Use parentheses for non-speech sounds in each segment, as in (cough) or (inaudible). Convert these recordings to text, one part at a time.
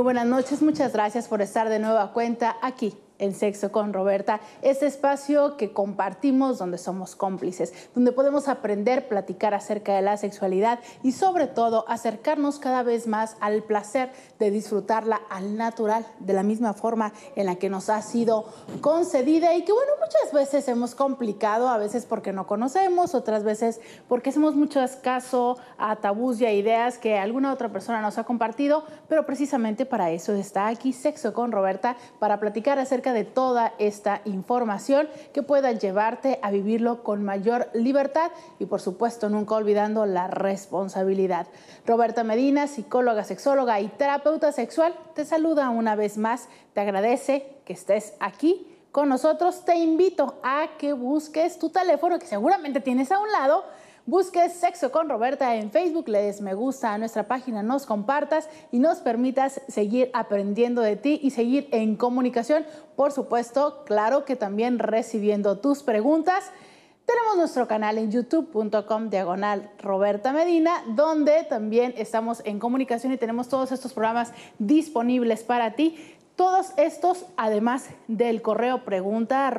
Muy buenas noches, muchas gracias por estar de nueva cuenta aquí en Sexo con Roberta, ese espacio que compartimos donde somos cómplices, donde podemos aprender, platicar acerca de la sexualidad y sobre todo acercarnos cada vez más al placer de disfrutarla al natural, de la misma forma en la que nos ha sido concedida y que bueno, muchas veces hemos complicado, a veces porque no conocemos, otras veces porque hacemos mucho escaso a tabús y a ideas que alguna otra persona nos ha compartido, pero precisamente para eso está aquí Sexo con Roberta, para platicar acerca de toda esta información que pueda llevarte a vivirlo con mayor libertad y por supuesto nunca olvidando la responsabilidad. Roberta Medina, psicóloga, sexóloga y terapeuta sexual, te saluda una vez más, te agradece que estés aquí con nosotros, te invito a que busques tu teléfono que seguramente tienes a un lado Busques Sexo con Roberta en Facebook, le des me gusta a nuestra página, nos compartas y nos permitas seguir aprendiendo de ti y seguir en comunicación. Por supuesto, claro que también recibiendo tus preguntas. Tenemos nuestro canal en youtube.com diagonal Roberta Medina, donde también estamos en comunicación y tenemos todos estos programas disponibles para ti. Todos estos, además del correo pregunta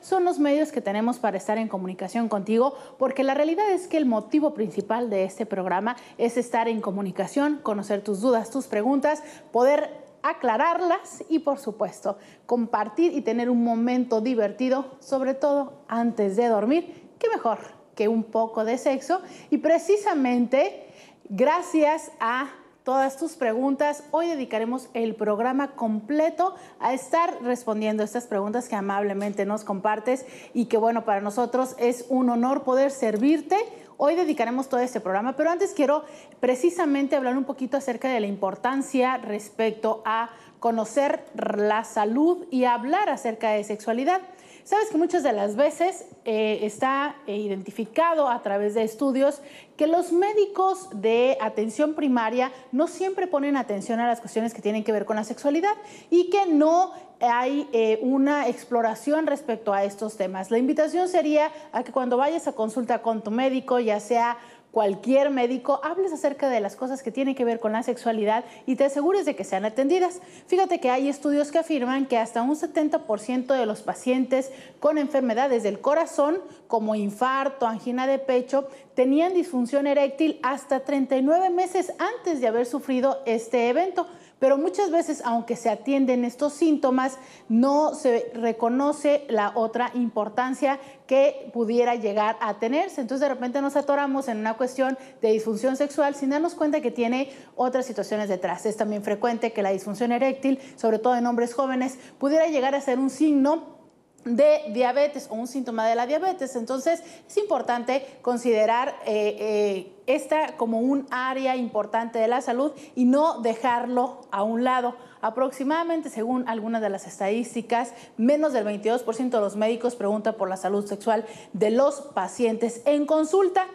son los medios que tenemos para estar en comunicación contigo, porque la realidad es que el motivo principal de este programa es estar en comunicación, conocer tus dudas, tus preguntas, poder aclararlas y por supuesto compartir y tener un momento divertido, sobre todo antes de dormir, qué mejor que un poco de sexo y precisamente gracias a todas tus preguntas. Hoy dedicaremos el programa completo a estar respondiendo estas preguntas que amablemente nos compartes y que bueno, para nosotros es un honor poder servirte. Hoy dedicaremos todo este programa, pero antes quiero precisamente hablar un poquito acerca de la importancia respecto a conocer la salud y hablar acerca de sexualidad. Sabes que muchas de las veces eh, está eh, identificado a través de estudios que los médicos de atención primaria no siempre ponen atención a las cuestiones que tienen que ver con la sexualidad y que no hay eh, una exploración respecto a estos temas. La invitación sería a que cuando vayas a consulta con tu médico, ya sea cualquier médico, hables acerca de las cosas que tienen que ver con la sexualidad y te asegures de que sean atendidas. Fíjate que hay estudios que afirman que hasta un 70% de los pacientes con enfermedades del corazón, como infarto, angina de pecho, tenían disfunción eréctil hasta 39 meses antes de haber sufrido este evento. Pero muchas veces, aunque se atienden estos síntomas, no se reconoce la otra importancia que pudiera llegar a tenerse. Entonces de repente nos atoramos en una cuestión de disfunción sexual sin darnos cuenta que tiene otras situaciones detrás. Es también frecuente que la disfunción eréctil, sobre todo en hombres jóvenes, pudiera llegar a ser un signo de diabetes o un síntoma de la diabetes. Entonces es importante considerar eh, eh, esta como un área importante de la salud y no dejarlo a un lado. Aproximadamente, según algunas de las estadísticas, menos del 22% de los médicos pregunta por la salud sexual de los pacientes en consulta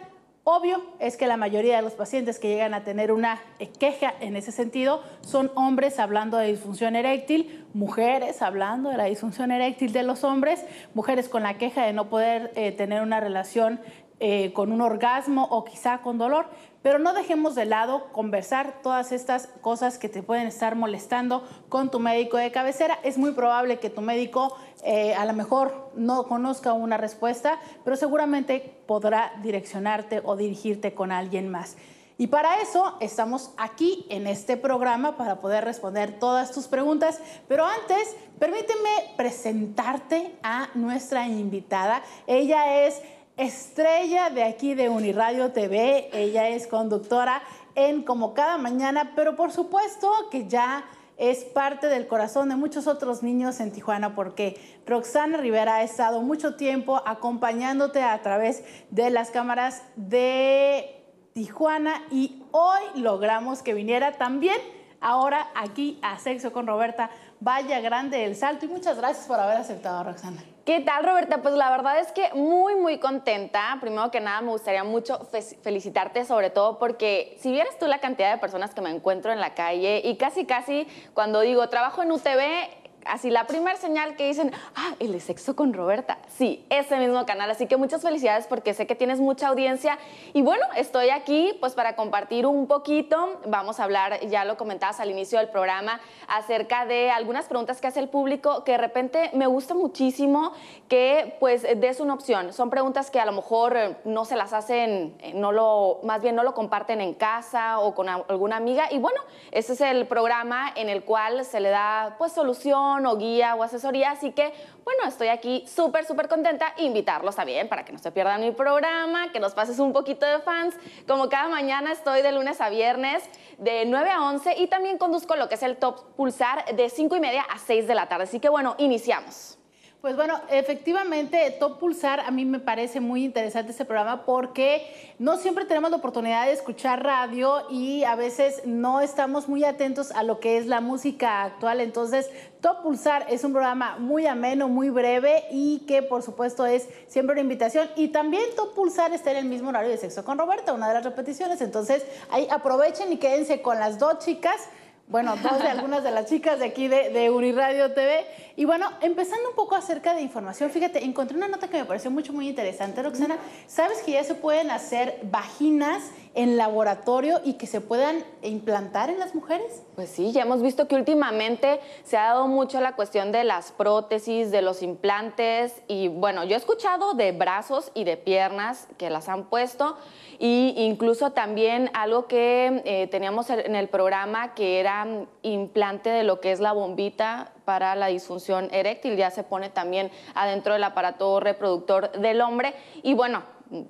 Obvio es que la mayoría de los pacientes que llegan a tener una eh, queja en ese sentido son hombres hablando de disfunción eréctil, mujeres hablando de la disfunción eréctil de los hombres, mujeres con la queja de no poder eh, tener una relación eh, con un orgasmo o quizá con dolor. Pero no dejemos de lado conversar todas estas cosas que te pueden estar molestando con tu médico de cabecera. Es muy probable que tu médico eh, a lo mejor no conozca una respuesta, pero seguramente podrá direccionarte o dirigirte con alguien más. Y para eso estamos aquí en este programa para poder responder todas tus preguntas. Pero antes, permíteme presentarte a nuestra invitada. Ella es estrella de aquí de Uniradio TV. Ella es conductora en Como cada mañana, pero por supuesto que ya es parte del corazón de muchos otros niños en Tijuana porque Roxana Rivera ha estado mucho tiempo acompañándote a través de las cámaras de Tijuana y hoy logramos que viniera también ahora aquí a Sexo con Roberta. Vaya grande el salto y muchas gracias por haber aceptado, Roxana. ¿Qué tal, Roberta? Pues la verdad es que muy, muy contenta. Primero que nada, me gustaría mucho felicitarte, sobre todo porque si vieras tú la cantidad de personas que me encuentro en la calle y casi, casi cuando digo trabajo en UTV, Así, la primera señal que dicen, ah, el de sexo con Roberta. Sí, ese mismo canal. Así que muchas felicidades porque sé que tienes mucha audiencia. Y bueno, estoy aquí pues para compartir un poquito. Vamos a hablar, ya lo comentabas al inicio del programa, acerca de algunas preguntas que hace el público que de repente me gusta muchísimo que pues des una opción. Son preguntas que a lo mejor eh, no se las hacen, eh, no lo, más bien no lo comparten en casa o con alguna amiga. Y bueno, ese es el programa en el cual se le da pues solución no guía o asesoría. Así que, bueno, estoy aquí súper, súper contenta. Invitarlos también para que no se pierdan mi programa, que nos pases un poquito de fans. Como cada mañana estoy de lunes a viernes de 9 a 11 y también conduzco lo que es el Top Pulsar de 5 y media a 6 de la tarde. Así que, bueno, iniciamos. Pues bueno, efectivamente, Top Pulsar a mí me parece muy interesante este programa porque no siempre tenemos la oportunidad de escuchar radio y a veces no estamos muy atentos a lo que es la música actual. Entonces, Top Pulsar es un programa muy ameno, muy breve y que por supuesto es siempre una invitación. Y también Top Pulsar está en el mismo horario de Sexo con Roberta, una de las repeticiones. Entonces, ahí aprovechen y quédense con las dos chicas bueno, dos de algunas de las chicas de aquí de, de Uniradio TV. Y bueno, empezando un poco acerca de información, fíjate, encontré una nota que me pareció mucho, muy interesante, Roxana. Sabes que ya se pueden hacer vaginas en laboratorio y que se puedan implantar en las mujeres? Pues sí, ya hemos visto que últimamente se ha dado mucho la cuestión de las prótesis, de los implantes y bueno, yo he escuchado de brazos y de piernas que las han puesto e incluso también algo que eh, teníamos en el programa que era implante de lo que es la bombita para la disfunción eréctil, ya se pone también adentro del aparato reproductor del hombre y bueno,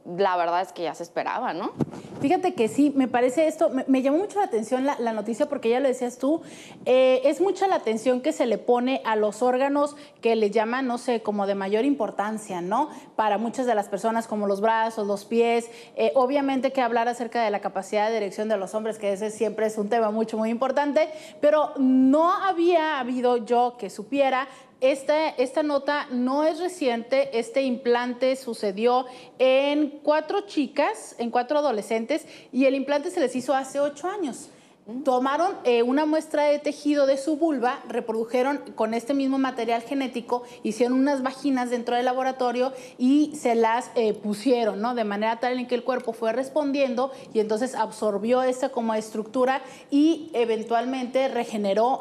la verdad es que ya se esperaba, ¿no? Fíjate que sí, me parece esto, me, llamó mucho la atención la, noticia porque ya lo decías tú, eh, es mucha la atención que se le pone a los órganos que le llaman, no sé, como de mayor importancia, ¿no? Para muchas de las personas como los brazos, los pies, eh, obviamente que hablar acerca de la capacidad de erección de los hombres, que ese siempre es un tema mucho, muy importante, pero no había habido yo que supiera. Esta, esta nota no es reciente, este implante sucedió en cuatro chicas, en cuatro adolescentes, y el implante se les hizo hace ocho años. Tomaron eh, una muestra de tejido de su vulva, reprodujeron con este mismo material genético, hicieron unas vaginas dentro del laboratorio y se las eh, pusieron, ¿no? De manera tal en que el cuerpo fue respondiendo y entonces absorbió esa como estructura y eventualmente regeneró,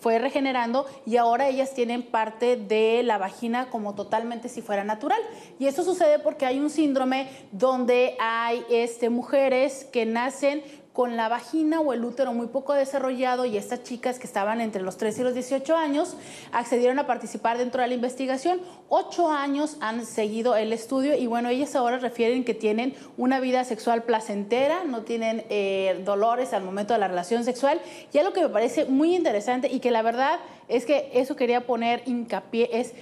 fue regenerando y ahora ellas tienen parte de la vagina como totalmente si fuera natural. Y eso sucede porque hay un síndrome donde hay este, mujeres que nacen con la vagina o el útero muy poco desarrollado y estas chicas que estaban entre los 3 y los 18 años accedieron a participar dentro de la investigación. Ocho años han seguido el estudio y bueno, ellas ahora refieren que tienen una vida sexual placentera, no tienen eh, dolores al momento de la relación sexual. y algo que me parece muy interesante y que la verdad es que eso quería poner hincapié es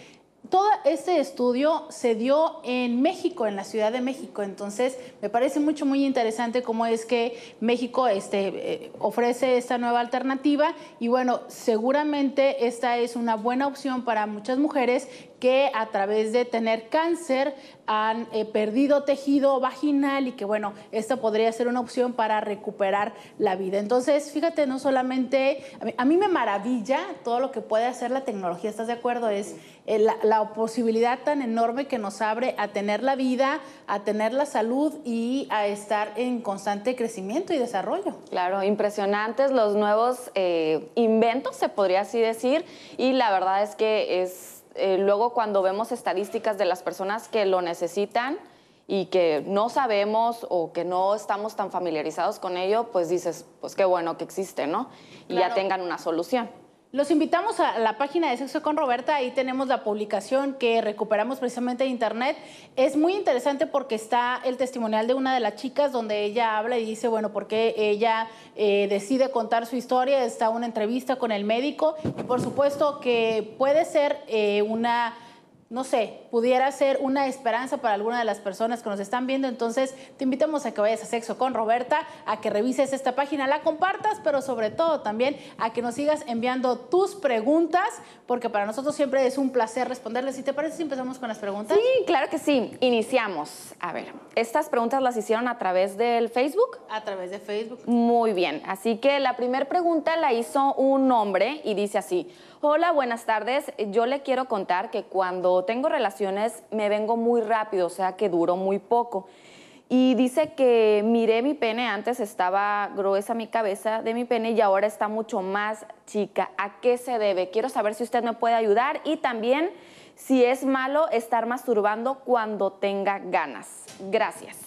todo este estudio se dio en México, en la Ciudad de México. Entonces, me parece mucho, muy interesante cómo es que México este, eh, ofrece esta nueva alternativa. Y bueno, seguramente esta es una buena opción para muchas mujeres que a través de tener cáncer han eh, perdido tejido vaginal y que bueno, esta podría ser una opción para recuperar la vida. Entonces, fíjate, no solamente, a mí, me maravilla todo lo que puede hacer la tecnología, ¿estás de acuerdo? Es eh, la, posibilidad tan enorme que nos abre a tener la vida, a tener la salud y a estar en constante crecimiento y desarrollo. Claro, impresionantes los nuevos eh, inventos, se podría así decir, y la verdad es que es eh, luego cuando vemos estadísticas de las personas que lo necesitan y que no sabemos o que no estamos tan familiarizados con ello, pues dices, pues qué bueno que existe, ¿no? Y ya tengan una solución. Los invitamos a la página de Sexo con Roberta, ahí tenemos la publicación que recuperamos precisamente de internet. Es muy interesante porque está el testimonial de una de las chicas donde ella habla y dice, bueno, por qué ella eh, decide contar su historia, está una entrevista con el médico y por supuesto que puede ser eh, una no sé, pudiera ser una esperanza para alguna de las personas que nos están viendo, entonces te invitamos a que vayas a Sexo con Roberta, a que revises esta página, la compartas, pero sobre todo también a que nos sigas enviando tus preguntas, porque para nosotros siempre es un placer responderles. ¿Y te parece si empezamos con las preguntas? Sí, claro que sí. Iniciamos. A ver, estas preguntas las hicieron a través del Facebook. A través de Facebook. Muy bien. Así que la primera pregunta la hizo un hombre y dice así. Hola, buenas tardes. Yo le quiero contar que cuando tengo relaciones me vengo muy rápido, o sea que duro muy poco. Y dice que miré mi pene, antes estaba gruesa mi cabeza de mi pene y ahora está mucho más chica. ¿A qué se debe? Quiero saber si usted me puede ayudar y también si es malo estar masturbando cuando tenga ganas. Gracias.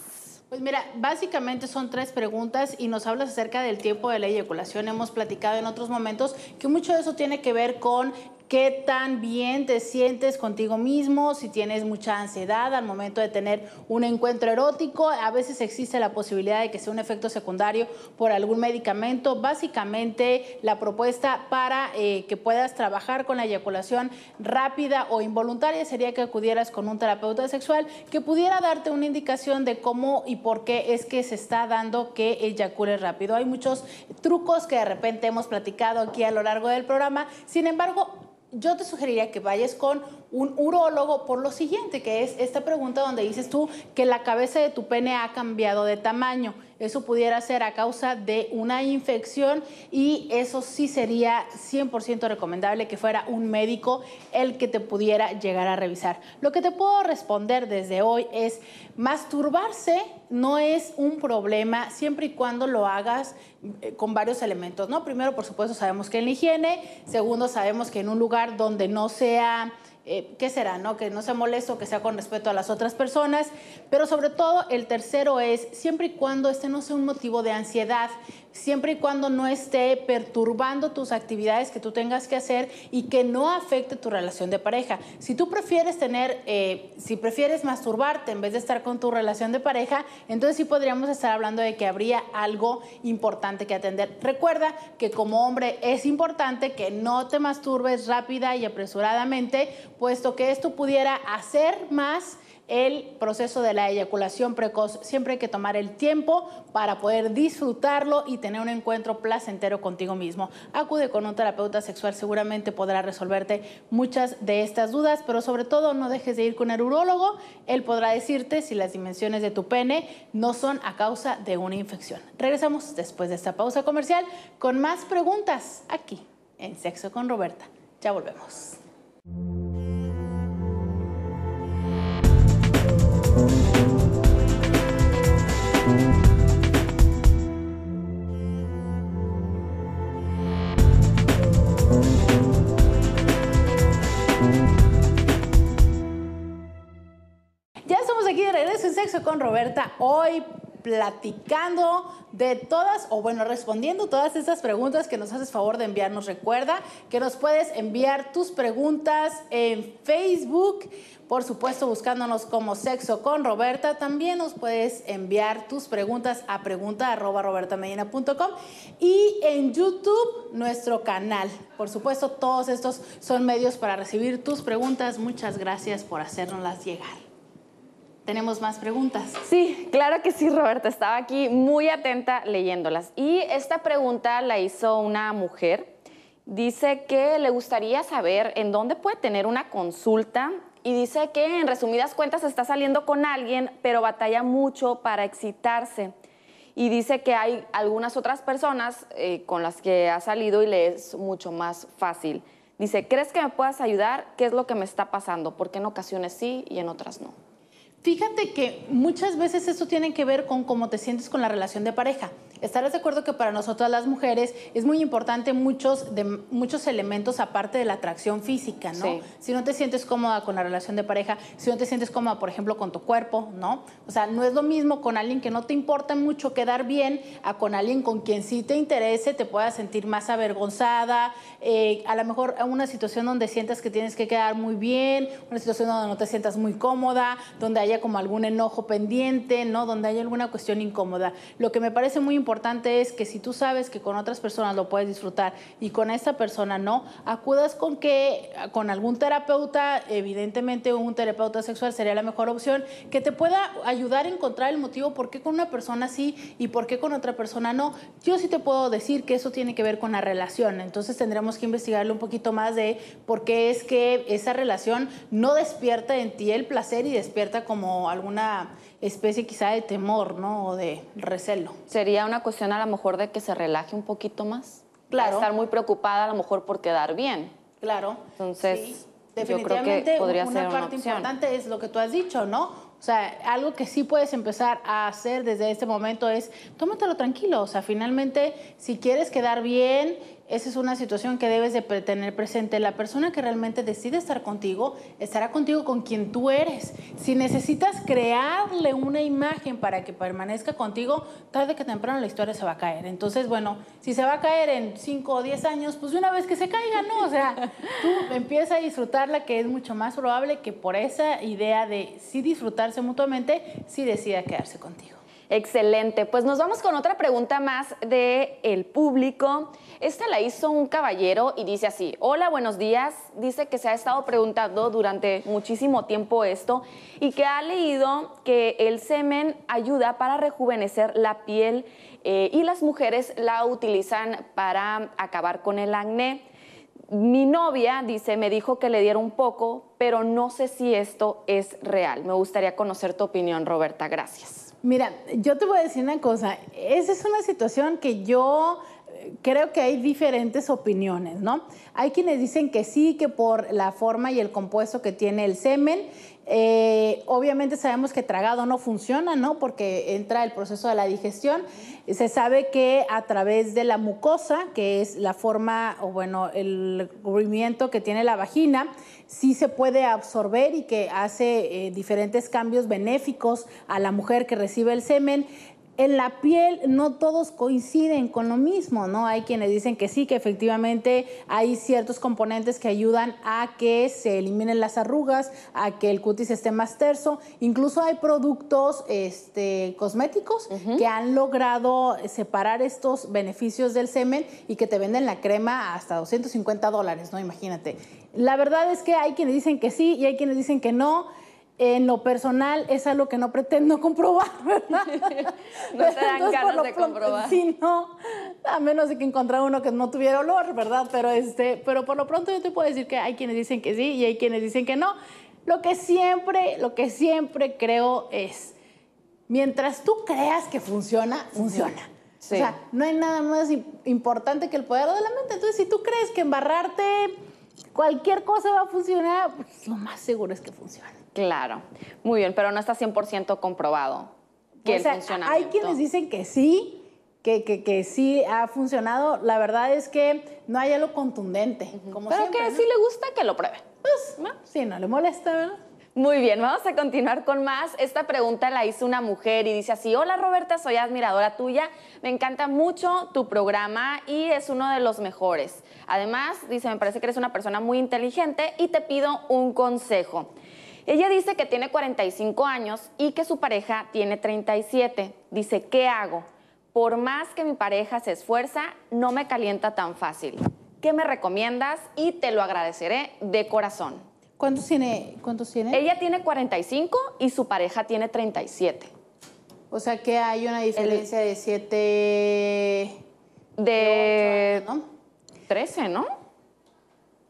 Pues mira, básicamente son tres preguntas y nos hablas acerca del tiempo de la eyaculación. Hemos platicado en otros momentos que mucho de eso tiene que ver con qué tan bien te sientes contigo mismo, si tienes mucha ansiedad al momento de tener un encuentro erótico. A veces existe la posibilidad de que sea un efecto secundario por algún medicamento. Básicamente la propuesta para eh, que puedas trabajar con la eyaculación rápida o involuntaria sería que acudieras con un terapeuta sexual que pudiera darte una indicación de cómo y por qué es que se está dando que eyacules rápido. Hay muchos trucos que de repente hemos platicado aquí a lo largo del programa. Sin embargo, yo te sugeriría que vayas con un urólogo por lo siguiente, que es esta pregunta donde dices tú que la cabeza de tu pene ha cambiado de tamaño. Eso pudiera ser a causa de una infección y eso sí sería 100% recomendable que fuera un médico el que te pudiera llegar a revisar. Lo que te puedo responder desde hoy es, masturbarse no es un problema siempre y cuando lo hagas eh, con varios elementos, ¿no? Primero, por supuesto, sabemos que en la higiene, segundo, sabemos que en un lugar donde no sea eh, ¿qué será? No? Que no sea molesto, que sea con respeto a las otras personas, pero sobre todo el tercero es, siempre y cuando este no sea un motivo de ansiedad, siempre y cuando no esté perturbando tus actividades que tú tengas que hacer y que no afecte tu relación de pareja. Si tú prefieres tener, eh, si prefieres masturbarte en vez de estar con tu relación de pareja, entonces sí podríamos estar hablando de que habría algo importante que atender. Recuerda que como hombre es importante que no te masturbes rápida y apresuradamente, puesto que esto pudiera hacer más el proceso de la eyaculación precoz. Siempre hay que tomar el tiempo para poder disfrutarlo y tener un encuentro placentero contigo mismo. Acude con un terapeuta sexual, seguramente podrá resolverte muchas de estas dudas, pero sobre todo no dejes de ir con el urólogo. Él podrá decirte si las dimensiones de tu pene no son a causa de una infección. Regresamos después de esta pausa comercial con más preguntas aquí en Sexo con Roberta. Ya volvemos. Ya estamos aquí de regreso en Sexo con Roberta. Hoy platicando de todas, o bueno, respondiendo todas esas preguntas que nos haces favor de enviarnos. Recuerda que nos puedes enviar tus preguntas en Facebook, por supuesto buscándonos como Sexo con Roberta. También nos puedes enviar tus preguntas a pregunta robertamedina.com y en YouTube nuestro canal. Por supuesto, todos estos son medios para recibir tus preguntas. Muchas gracias por hacérnoslas llegar tenemos más preguntas. Sí, claro que sí, Roberta. Estaba aquí muy atenta leyéndolas. Y esta pregunta la hizo una mujer. Dice que le gustaría saber en dónde puede tener una consulta y dice que en resumidas cuentas está saliendo con alguien, pero batalla mucho para excitarse. Y dice que hay algunas otras personas eh, con las que ha salido y le es mucho más fácil. Dice, ¿crees que me puedas ayudar? ¿Qué es lo que me está pasando? Porque en ocasiones sí y en otras no? Fíjate que muchas veces esto tiene que ver con cómo te sientes con la relación de pareja. Estarás de acuerdo que para nosotras las mujeres es muy importante muchos, de, muchos elementos aparte de la atracción física, ¿no? Si no te sientes cómoda con la relación de pareja, si no te sientes cómoda, por ejemplo, con tu cuerpo, ¿no? O sea, no es lo mismo con alguien que no te importa mucho quedar bien a con alguien con quien sí te interese, te puedas sentir más avergonzada, eh, a lo mejor una situación donde sientas que tienes que quedar muy bien, una situación donde no te sientas muy cómoda, donde hay haya como algún enojo pendiente, ¿no? Donde haya alguna cuestión incómoda. Lo que me parece muy importante es que si tú sabes que con otras personas lo puedes disfrutar y con esta persona no, acudas con que con algún terapeuta, evidentemente un terapeuta sexual sería la mejor opción, que te pueda ayudar a encontrar el motivo por qué con una persona sí y por qué con otra persona no. Yo sí te puedo decir que eso tiene que ver con la relación, entonces tendremos que investigarle un poquito más de por qué es que esa relación no despierta en ti el placer y despierta como como alguna especie quizá de temor, ¿no? O de recelo. Sería una cuestión a lo mejor de que se relaje un poquito más. Claro. Estar muy preocupada a lo mejor por quedar bien. Claro. Entonces, definitivamente yo creo que podría una ser parte importante es lo que tú has dicho, ¿no? O sea, algo que sí puedes empezar a hacer desde este momento es tómatelo tranquilo. O sea, finalmente, si quieres quedar bien esa es una situación que debes de tener presente. La persona que realmente decide estar contigo estará contigo con quien tú eres. Si necesitas crearle una imagen para que permanezca contigo, tarde que temprano la historia se va a caer. Entonces, bueno, si se va a caer en 5 o 10 años, pues una vez que se caiga, ¿no? O sea, tú empieza a disfrutarla, que es mucho más probable que por esa idea de sí disfrutarse mutuamente, sí decida quedarse contigo. Excelente. Pues nos vamos con otra pregunta más del el público. Esta la hizo un caballero y dice así, hola, buenos días. Dice que se ha estado preguntando durante muchísimo tiempo esto y que ha leído que el semen ayuda para rejuvenecer la piel eh, y las mujeres la utilizan para acabar con el acné. Mi novia, dice, me dijo que le diera un poco, pero no sé si esto es real. Me gustaría conocer tu opinión, Roberta. Gracias. Mira, yo te voy a decir una cosa. Esa es una situación que yo creo que hay diferentes opiniones, ¿no? Hay quienes dicen que sí, que por la forma y el compuesto que tiene el semen, eh, obviamente sabemos que tragado no funciona, ¿no? Porque entra el proceso de la digestión. Se sabe que a través de la mucosa, que es la forma, o bueno, el cubrimiento que tiene la vagina, sí se puede absorber y que hace eh, diferentes cambios benéficos a la mujer que recibe el semen en la piel no todos coinciden con lo mismo, ¿no? Hay quienes dicen que sí, que efectivamente hay ciertos componentes que ayudan a que se eliminen las arrugas, a que el cutis esté más terso. Incluso hay productos este, cosméticos que han logrado separar estos beneficios del semen y que te venden la crema hasta 250 dólares, ¿no? Imagínate. La verdad es que hay quienes dicen que sí y hay quienes dicen que no. En lo personal es algo que no pretendo comprobar, (laughs) ¿verdad? (laughs) no te dan ganas de comprobar. Sí, no, a menos de que encontrar uno que no tuviera olor, ¿verdad? Pero, este, pero por lo pronto yo te puedo decir que hay quienes dicen que sí y hay quienes dicen que no. Lo que siempre, lo que siempre creo es, mientras tú creas que funciona, funciona. O sea, no hay nada más importante que el poder de la mente. Entonces, si tú crees que embarrarte cualquier cosa va a funcionar, pues, lo más seguro es que funciona. Claro, muy bien, pero no está 100% comprobado que o sea, Hay quienes dicen que sí, que, que, sí ha funcionado. La verdad es que no hay algo contundente. Pero que sí si le gusta, que lo pruebe. Pues, si no le molesta, ¿verdad? Muy bien, vamos a continuar con más. Esta pregunta la hizo una mujer y dice así, hola Roberta, soy admiradora tuya, me encanta mucho tu programa y es uno de los mejores. Además, dice, me parece que eres una persona muy inteligente y te pido un consejo. Ella dice que tiene 45 años y que su pareja tiene 37. Dice, ¿qué hago? Por más que mi pareja se esfuerza, no me calienta tan fácil. ¿Qué me recomiendas? Y te lo agradeceré de corazón. ¿Cuántos tiene? tiene? Ella tiene 45 y su pareja tiene 37. O sea que hay una diferencia de 7... De... 13, ¿no?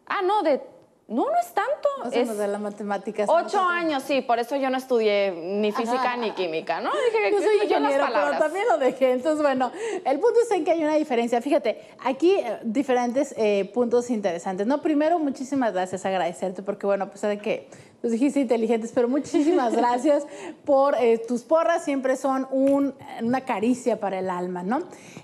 Ah, no, de no, no es tanto. No es la matemática. Ocho años, sí, por eso yo no estudié ni física ni química, ¿no? (laughs) Dije, que yo soy ingeniero, pero también lo dejé. Entonces, bueno, el punto es en que hay una diferencia. Fíjate, aquí eh, diferentes eh, puntos interesantes, ¿no? Primero, muchísimas gracias, agradecerte, porque bueno, pues de que los pues dijiste inteligentes, pero muchísimas (laughs) gracias por eh, tus porras, siempre son una caricia para el alma, ¿no?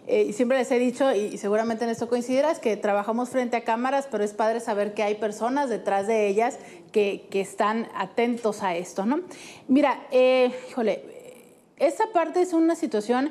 Eh, siempre les he dicho, y seguramente en esto coincidirás, que trabajamos frente a cámaras, pero es padre saber que hay personas detrás de ellas que, están atentos a esto, ¿no? Mira, eh, híjole, esta parte es una situación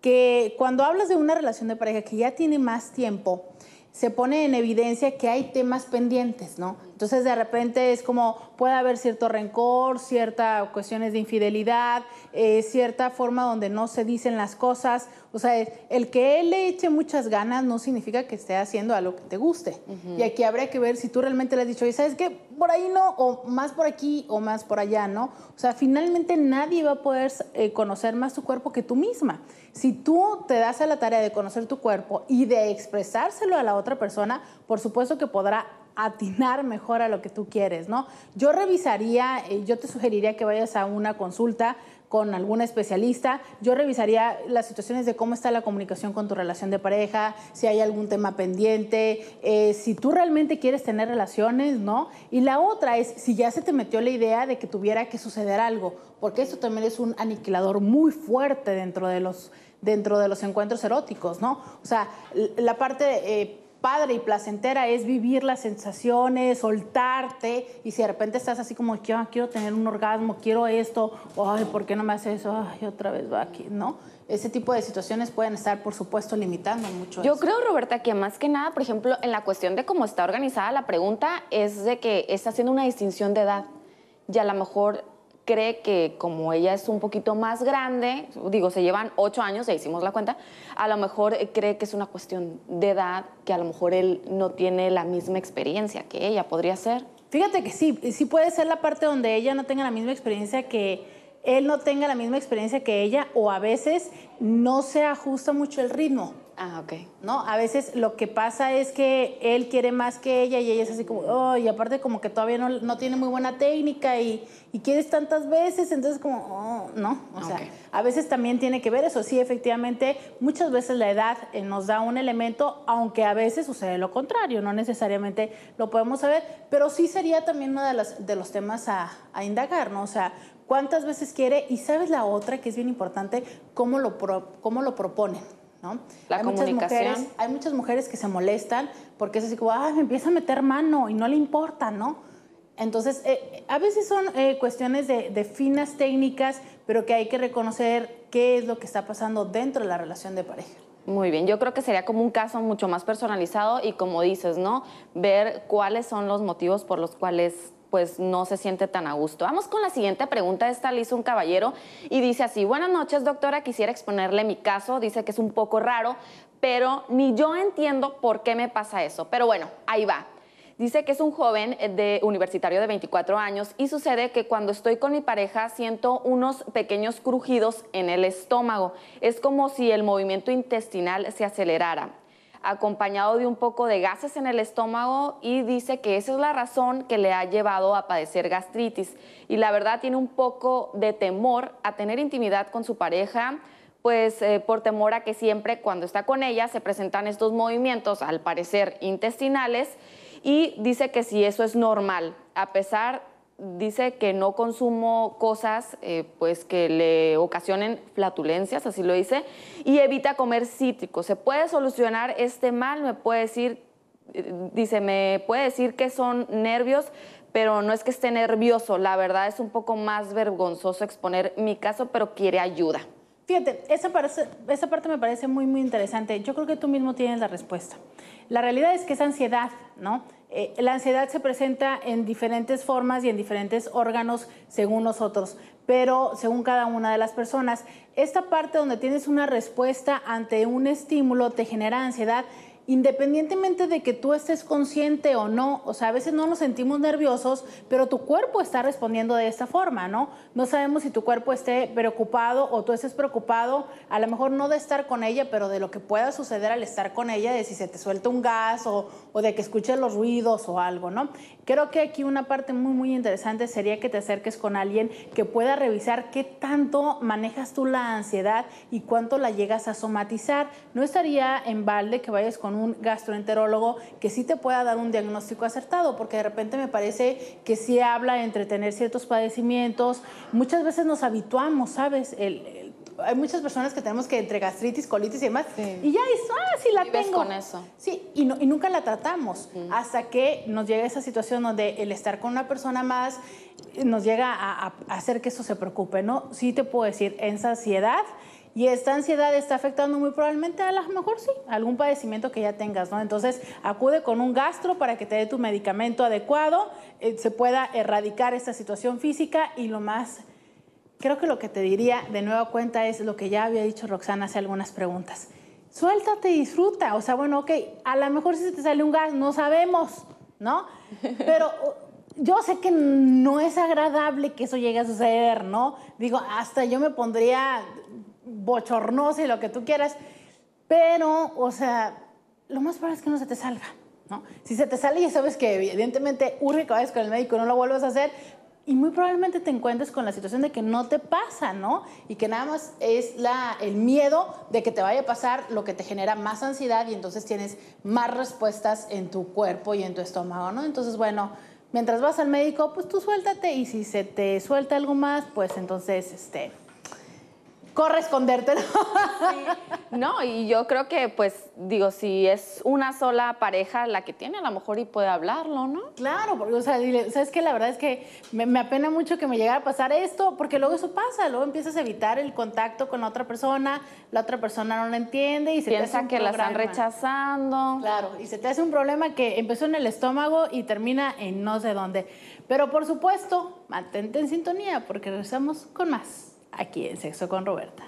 que cuando hablas de una relación de pareja que ya tiene más tiempo, se pone en evidencia que hay temas pendientes, ¿no? Entonces de repente es como puede haber cierto rencor, ciertas cuestiones de infidelidad, eh, cierta forma donde no se dicen las cosas. O sea, el que él le eche muchas ganas no significa que esté haciendo algo que te guste. Y aquí habría que ver si tú realmente le has dicho, y sabes qué, por ahí no, o más por aquí o más por allá, ¿no? O sea, finalmente nadie va a poder eh, conocer más tu cuerpo que tú misma. Si tú te das a la tarea de conocer tu cuerpo y de expresárselo a la otra persona, por supuesto que podrá atinar mejor a lo que tú quieres, ¿no? Yo revisaría, eh, yo te sugeriría que vayas a una consulta con algún especialista. Yo revisaría las situaciones de cómo está la comunicación con tu relación de pareja, si hay algún tema pendiente, eh, si tú realmente quieres tener relaciones, ¿no? Y la otra es si ya se te metió la idea de que tuviera que suceder algo, porque eso también es un aniquilador muy fuerte dentro de los, dentro de los encuentros eróticos, ¿no? O sea, la parte... Eh, padre y placentera es vivir las sensaciones, soltarte y si de repente estás así como quiero, ah, quiero tener un orgasmo, quiero esto, ay, ¿por qué no me hace eso? Ay, otra vez va aquí, ¿no? Ese tipo de situaciones pueden estar, por supuesto, limitando mucho. Yo creo, Roberta, que más que nada, por ejemplo, en la cuestión de cómo está organizada la pregunta, es de que está haciendo una distinción de edad. Y a lo mejor cree que como ella es un poquito más grande, digo, se llevan ocho años, ya hicimos la cuenta, a lo mejor eh, cree que es una cuestión de edad, que a lo mejor él no tiene la misma experiencia que ella, podría ser. Fíjate que sí, sí puede ser la parte donde ella no tenga la misma experiencia que él no tenga la misma experiencia que ella o a veces no se ajusta mucho el ritmo. Ah, ok. No, a veces lo que pasa es que él quiere más que ella y ella es así como, oh, y aparte como que todavía no, tiene muy buena técnica y, quieres tantas veces, entonces como, oh, no, o sea, a veces también tiene que ver eso, sí, efectivamente, muchas veces la edad eh, nos da un elemento, aunque a veces sucede lo contrario, no necesariamente lo podemos saber, pero sí sería también uno de, las, de los temas a, indagar, ¿no? O sea, cuántas veces quiere y sabes la otra que es bien importante, cómo lo, cómo lo proponen. ¿no? La hay comunicación. Muchas mujeres, hay muchas mujeres que se molestan porque es así como, ah me empieza a meter mano y no le importa, ¿no? Entonces, eh, a veces son eh, cuestiones de, de, finas técnicas, pero que hay que reconocer qué es lo que está pasando dentro de la relación de pareja. Muy bien, yo creo que sería como un caso mucho más personalizado y como dices, ¿no? Ver cuáles son los motivos por los cuales pues no se siente tan a gusto. Vamos con la siguiente pregunta. Esta le hizo un caballero y dice así, buenas noches doctora, quisiera exponerle mi caso, dice que es un poco raro, pero ni yo entiendo por qué me pasa eso. Pero bueno, ahí va. Dice que es un joven eh, de, universitario de 24 años y sucede que cuando estoy con mi pareja siento unos pequeños crujidos en el estómago. Es como si el movimiento intestinal se acelerara acompañado de un poco de gases en el estómago y dice que esa es la razón que le ha llevado a padecer gastritis. Y la verdad tiene un poco de temor a tener intimidad con su pareja, pues eh, por temor a que siempre cuando está con ella se presentan estos movimientos, al parecer intestinales, y dice que si eso es normal, a pesar dice que no consumo cosas eh, pues que le ocasionen flatulencias, así lo dice, y evita comer cítricos. ¿Se puede solucionar este mal? Me puede decir, eh, dice, me puede decir que son nervios, pero no es que esté nervioso. La verdad es un poco más vergonzoso exponer mi caso, pero quiere ayuda. Fíjate, esa, esa parte me parece muy, muy interesante. Yo creo que tú mismo tienes la respuesta. La realidad es que es ansiedad, ¿no? Eh, la ansiedad se presenta en diferentes formas y en diferentes órganos según nosotros, pero según cada una de las personas. Esta parte donde tienes una respuesta ante un estímulo te genera ansiedad independientemente de que tú estés consciente o no, o sea, a veces no nos sentimos nerviosos, pero tu cuerpo está respondiendo de esta forma, ¿no? No sabemos si tu cuerpo esté preocupado o tú estés preocupado, a lo mejor no de estar con ella, pero de lo que pueda suceder al estar con ella, de si se te suelta un gas o, de que escuches los ruidos o algo, ¿no? Creo que aquí una parte muy, muy interesante sería que te acerques con alguien que pueda revisar qué tanto manejas tú la ansiedad y cuánto la llegas a somatizar. No estaría en balde que vayas con un gastroenterólogo que sí te pueda dar un diagnóstico acertado, porque de repente me parece que sí habla entre tener ciertos padecimientos. Muchas veces nos habituamos, ¿sabes? hay muchas personas que tenemos que entre gastritis, colitis y demás, y ya es, ah, sí la tengo. Sí, y, no, y nunca la tratamos, hasta que nos llega esa situación donde el estar con una persona más eh, nos llega a, hacer que eso se preocupe, ¿no? Sí te puedo decir, en saciedad, y esta ansiedad está afectando muy probablemente a lo mejor sí, algún padecimiento que ya tengas, ¿no? Entonces acude con un gastro para que te dé tu medicamento adecuado, eh, se pueda erradicar esta situación física y lo más, creo que lo que te diría de nueva cuenta es lo que ya había dicho Roxana hace algunas preguntas. Suéltate y disfruta, o sea, bueno, ok, a lo mejor si te sale un gas, no sabemos, ¿no? (laughs) Pero uh, yo sé que no es agradable que eso llegue a suceder, ¿no? Digo, hasta yo me pondría bochornosa y lo que tú quieras, pero, o sea, lo más probable es que no se te salga. ¿No? Si se te sale, ya sabes que evidentemente urge que vayas con el médico, no lo vuelvas a hacer, y muy probablemente te encuentres con la situación de que no te pasa, ¿no? Y que nada más es la, el miedo de que te vaya a pasar lo que te genera más ansiedad y entonces tienes más respuestas en tu cuerpo y en tu estómago, ¿no? Entonces, bueno, mientras vas al médico, pues tú suéltate y si se te suelta algo más, pues entonces, este, corre ¿no? no, y yo creo que, pues, digo, si es una sola pareja la que tiene, a lo mejor y puede hablarlo, ¿no? Claro, porque, o sea, sabes que la verdad es que me, apena mucho que me llegara a pasar esto, porque luego eso pasa, luego empiezas a evitar el contacto con la otra persona, la otra persona no la entiende y se Piensa que la están rechazando. Claro, y se te hace un problema que empezó en el estómago y termina en no sé dónde. Pero por supuesto, mantente en sintonía porque regresamos con más aquí en Sexo con Roberta.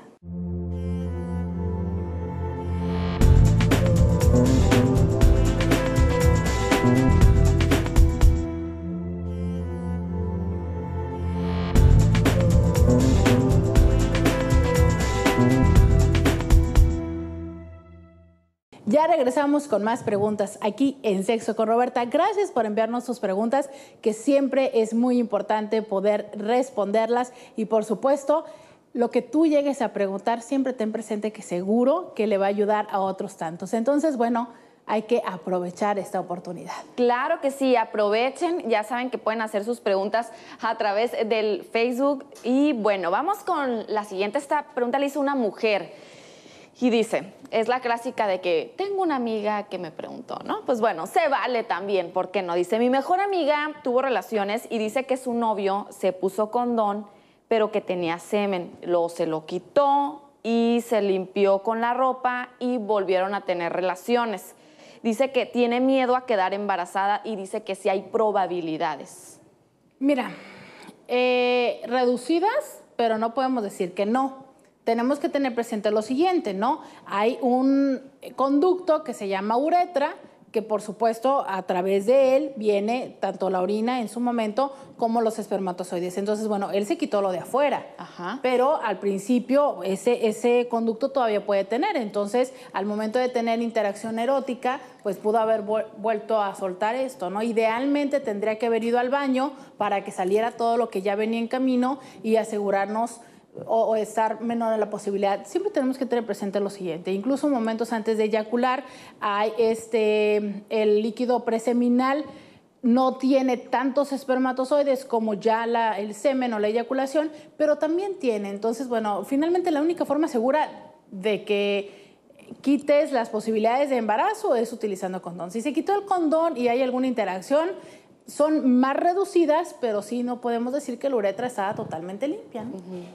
Ya regresamos con más preguntas aquí en Sexo con Roberta. Gracias por enviarnos sus preguntas, que siempre es muy importante poder responderlas y por supuesto lo que tú llegues a preguntar, siempre ten presente que seguro que le va a ayudar a otros tantos. Entonces, bueno, hay que aprovechar esta oportunidad. Claro que sí, aprovechen. Ya saben que pueden hacer sus preguntas a través del Facebook. Y bueno, vamos con la siguiente. Esta pregunta la hizo una mujer. Y dice, es la clásica de que tengo una amiga que me preguntó, ¿no? Pues bueno, se vale también, ¿por qué no? Dice, mi mejor amiga tuvo relaciones y dice que su novio se puso condón, pero que tenía semen. Luego se lo quitó y se limpió con la ropa y volvieron a tener relaciones. Dice que tiene miedo a quedar embarazada y dice que sí hay probabilidades. Mira, eh, reducidas, pero no podemos decir que no tenemos que tener presente lo siguiente, ¿no? Hay un conducto que se llama uretra, que por supuesto a través de él viene tanto la orina en su momento como los espermatozoides. Entonces, bueno, él se quitó lo de afuera, pero al principio ese, ese conducto todavía puede tener. Entonces, al momento de tener interacción erótica, pues pudo haber vuelto a soltar esto, ¿no? Idealmente tendría que haber ido al baño para que saliera todo lo que ya venía en camino y asegurarnos o, estar menor a la posibilidad, siempre tenemos que tener presente lo siguiente. Incluso momentos antes de eyacular, hay este, el líquido preseminal no tiene tantos espermatozoides como ya el semen o la eyaculación, pero también tiene. Entonces, bueno, finalmente la única forma segura de que quites las posibilidades de embarazo es utilizando condón. Si se quitó el condón y hay alguna interacción, son más reducidas, pero sí no podemos decir que la uretra estaba totalmente limpia.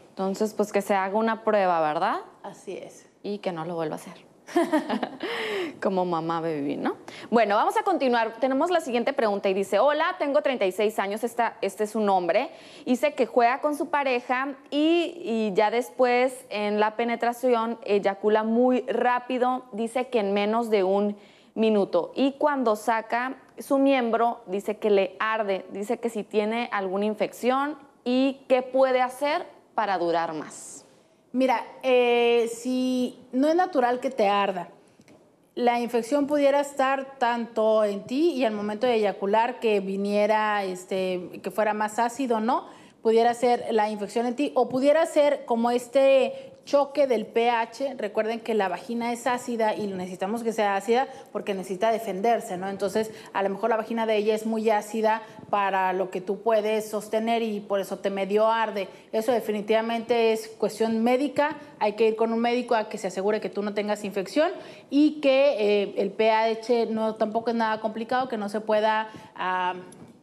Entonces, pues que se haga una prueba, ¿verdad? Así es. Y que no lo vuelva a hacer. (laughs) Como mamá bebé, ¿no? Bueno, vamos a continuar. Tenemos la siguiente pregunta y dice, hola, tengo 36 años, esta, este es su nombre Dice que juega con su pareja y ya después en la penetración eyacula muy rápido, dice que en menos de un minuto. Y cuando saca su miembro, dice que le arde, dice que si tiene alguna infección y qué puede hacer para durar más. Mira, eh, si no es natural que te arda, la infección pudiera estar tanto en ti y al momento de eyacular que viniera, este, que fuera más ácido, ¿no? Pudiera ser la infección en ti o pudiera ser como este choque del pH, recuerden que la vagina es ácida y necesitamos que sea ácida porque necesita defenderse, ¿no? Entonces, a lo mejor la vagina de ella es muy ácida para lo que tú puedes sostener y por eso te medio arde. Eso definitivamente es cuestión médica, hay que ir con un médico a que se asegure que tú no tengas infección y que eh, el pH no tampoco es nada complicado, que no se pueda ah,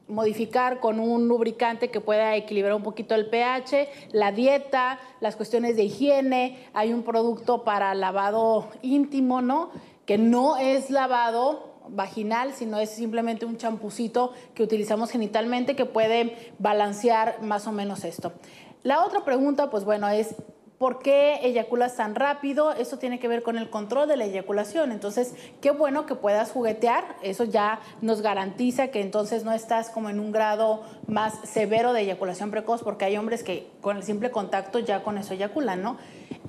modificar con un lubricante que pueda equilibrar un poquito el pH, la dieta, las cuestiones de higiene, hay un producto para lavado íntimo, ¿no? Que no es lavado vaginal, sino es simplemente un champucito que utilizamos genitalmente que puede balancear más o menos esto. La otra pregunta, pues bueno, es ¿Por qué eyaculas tan rápido? Eso tiene que ver con el control de la eyaculación. Entonces, qué bueno que puedas juguetear. Eso ya nos garantiza que entonces no estás como en un grado más severo de eyaculación precoz, porque hay hombres que con el simple contacto ya con eso eyaculan, ¿no?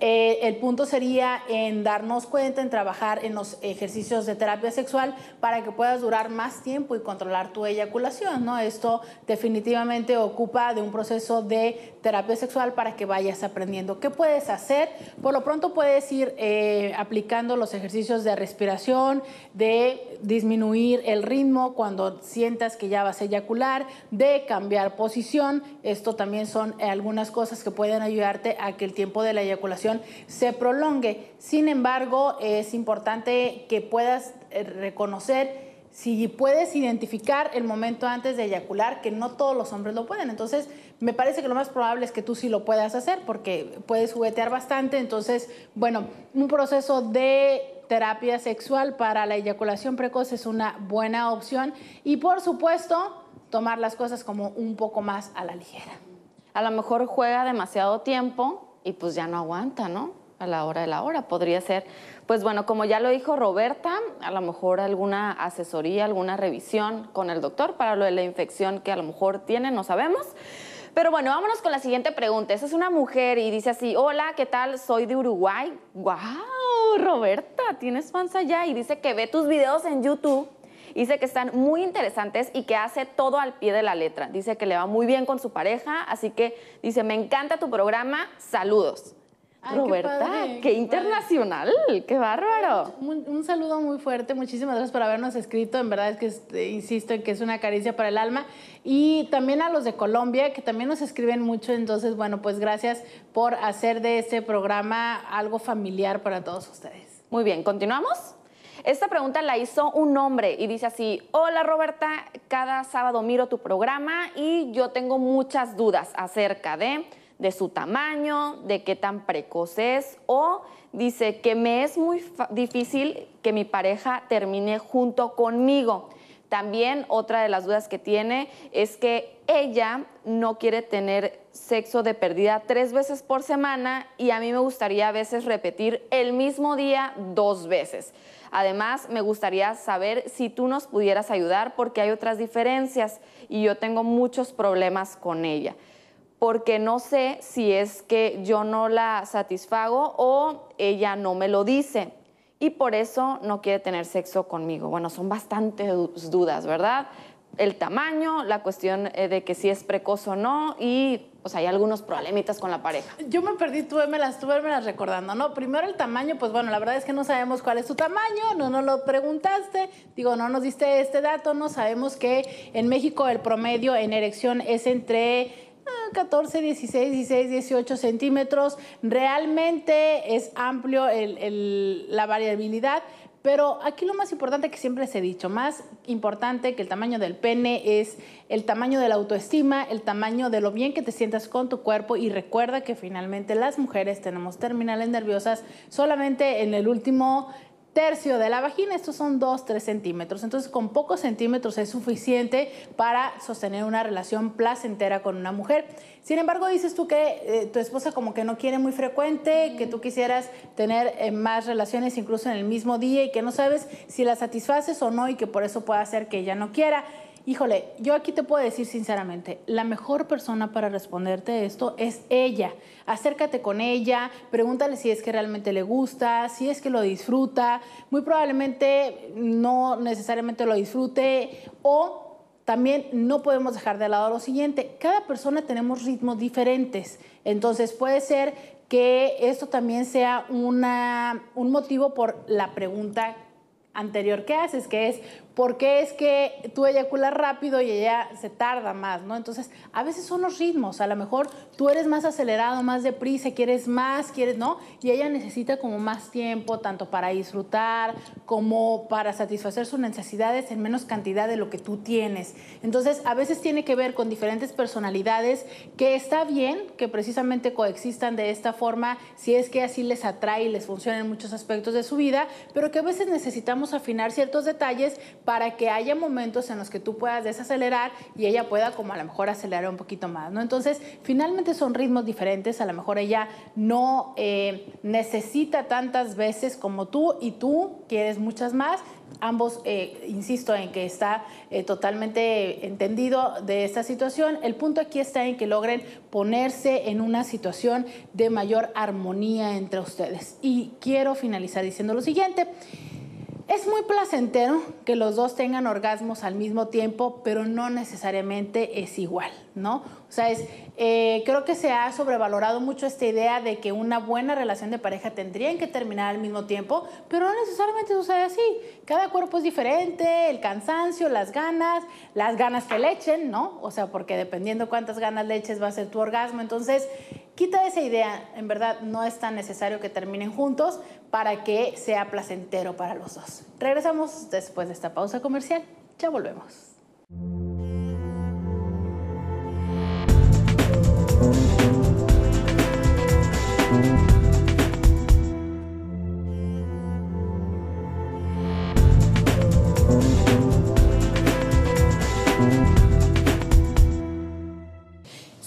Eh, el punto sería en darnos cuenta, en trabajar en los ejercicios de terapia sexual para que puedas durar más tiempo y controlar tu eyaculación, Esto definitivamente ocupa de un proceso de terapia sexual para que vayas aprendiendo. ¿Qué puedes hacer? Por lo pronto puedes ir eh, aplicando los ejercicios de respiración, de disminuir el ritmo cuando sientas que ya vas a eyacular, de cambiar posición. Esto también son algunas cosas que pueden ayudarte a que el tiempo de la eyaculación se prolongue. Sin embargo, es importante que puedas eh, reconocer si puedes identificar el momento antes de eyacular, que no todos los hombres lo pueden. Entonces, me parece que lo más probable es que tú sí lo puedas hacer porque puedes juguetear bastante. Entonces, bueno, un proceso de terapia sexual para la eyaculación precoz es una buena opción y por supuesto tomar las cosas como un poco más a la ligera. A lo mejor juega demasiado tiempo y pues ya no aguanta, ¿no? A la hora de la hora. Podría ser, pues bueno, como ya lo dijo Roberta, a lo mejor alguna asesoría, alguna revisión con el doctor para lo de la infección que a lo mejor tiene, no sabemos. Pero bueno, vámonos con la siguiente pregunta. Esa es una mujer y dice así, hola, ¿qué tal? Soy de Uruguay. ¡Wow! Roberta, tienes fans allá y dice que ve tus videos en YouTube dice que están muy interesantes y que hace todo al pie de la letra. Dice que le va muy bien con su pareja, así que dice, me encanta tu programa, saludos. Roberta, qué, internacional, qué bárbaro. Un, saludo muy fuerte, muchísimas gracias por habernos escrito, en verdad es que este, insisto en que es una caricia para el alma y también a los de Colombia que también nos escriben mucho, entonces bueno, pues gracias por hacer de este programa algo familiar para todos ustedes. Muy bien, ¿continuamos? Esta pregunta la hizo un hombre y dice así, hola Roberta, cada sábado miro tu programa y yo tengo muchas dudas acerca de, su tamaño, de qué tan precoz es o dice que me es muy difícil que mi pareja termine junto conmigo. También otra de las dudas que tiene es que ella no quiere tener sexo de pérdida tres veces por semana y a mí me gustaría a veces repetir el mismo día dos veces. Además, me gustaría saber si tú nos pudieras ayudar porque hay otras diferencias y yo tengo muchos problemas con ella porque no sé si es que yo no la satisfago o ella no me lo dice y por eso no quiere tener sexo conmigo. Bueno, son bastantes dudas, ¿verdad? El tamaño, la cuestión eh, de que si es precoz o no y sea hay algunos problemitas con la pareja. Yo me perdí, tú me las, las recordando, ¿no? Primero el tamaño, pues bueno, la verdad es que no sabemos cuál es tu tamaño, no nos lo preguntaste, digo, no nos diste este dato, no sabemos que en México el promedio en erección es entre 14, 16, 16, 18 centímetros. Realmente es amplio la variabilidad, pero aquí lo más importante que siempre se he dicho, más importante que el tamaño del pene es el tamaño de la autoestima, el tamaño de lo bien que te sientas con tu cuerpo y recuerda que finalmente las mujeres tenemos terminales nerviosas solamente en el último tercio de la vagina, estos son 2-3 centímetros. Entonces, con pocos centímetros es suficiente para sostener una relación placentera con una mujer. Sin embargo, dices tú que eh, tu esposa como que no quiere muy frecuente, que tú quisieras tener eh, más relaciones incluso en el mismo día y que no sabes si la satisfaces o no y que por eso puede hacer que ella no quiera. Híjole, yo aquí te puedo decir sinceramente, la mejor persona para responderte esto es ella. Acércate con ella, pregúntale si es que realmente le gusta, si es que lo disfruta, muy probablemente no necesariamente lo disfrute o también no podemos dejar de lado lo siguiente, cada persona tenemos ritmos diferentes, entonces puede ser que esto también sea una, un motivo por la pregunta anterior que haces, que es porque es que tú eyaculas rápido y ella se tarda más, ¿no? Entonces, a veces son los ritmos, a lo mejor tú eres más acelerado, más deprisa, quieres más, quieres, ¿no? Y ella necesita como más tiempo, tanto para disfrutar como para satisfacer sus necesidades en menos cantidad de lo que tú tienes. Entonces, a veces tiene que ver con diferentes personalidades que está bien que precisamente coexistan de esta forma, si es que así les atrae y les funciona en muchos aspectos de su vida, pero que a veces necesitamos afinar ciertos detalles para que haya momentos en los que tú puedas desacelerar y ella pueda como a lo mejor acelerar un poquito más, ¿no? Entonces, finalmente son ritmos diferentes, a lo mejor ella no eh, necesita tantas veces como tú y tú quieres muchas más, ambos, eh, insisto en que está eh, totalmente entendido de esta situación. El punto aquí está en que logren ponerse en una situación de mayor armonía entre ustedes. Y quiero finalizar diciendo lo siguiente. Es muy placentero que los dos tengan orgasmos al mismo tiempo, pero no necesariamente es igual, ¿no? O sea, eh, creo que se ha sobrevalorado mucho esta idea de que una buena relación de pareja tendría que terminar al mismo tiempo, pero no necesariamente sucede así. Cada cuerpo es diferente, el cansancio, las ganas, las ganas que le echen, ¿no? O sea, porque dependiendo cuántas ganas le eches va a ser tu orgasmo. Entonces, Quita esa idea, en verdad no es tan necesario que terminen juntos para que sea placentero para los dos. Regresamos después de esta pausa comercial, ya volvemos.